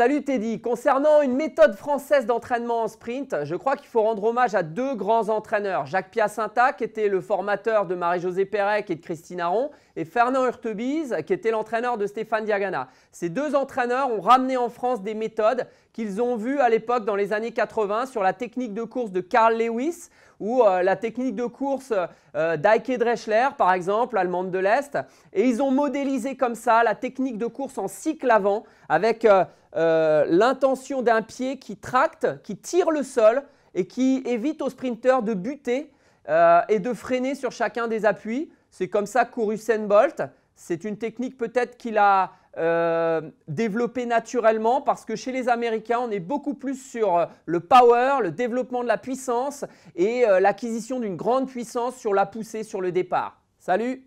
Salut Teddy, concernant une méthode française d'entraînement en sprint, je crois qu'il faut rendre hommage à deux grands entraîneurs, Jacques Piacinta qui était le formateur de Marie-Josée Pérec et de Christine Aron et Fernand Urtebise qui était l'entraîneur de Stéphane Diagana. Ces deux entraîneurs ont ramené en France des méthodes qu'ils ont vues à l'époque dans les années 80 sur la technique de course de Carl Lewis ou euh, la technique de course euh, Dreschler, par exemple, allemande de l'Est. Et ils ont modélisé comme ça la technique de course en cycle avant, avec euh, euh, l'intention d'un pied qui tracte, qui tire le sol et qui évite au sprinteurs de buter et de freiner sur chacun des appuis. C'est comme ça couru Usain Bolt. C'est une technique peut-être qu'il a euh, développée naturellement parce que chez les Américains, on est beaucoup plus sur euh, le power, le développement de la puissance et euh, l'acquisition d'une grande puissance sur la poussée, sur le départ. Salut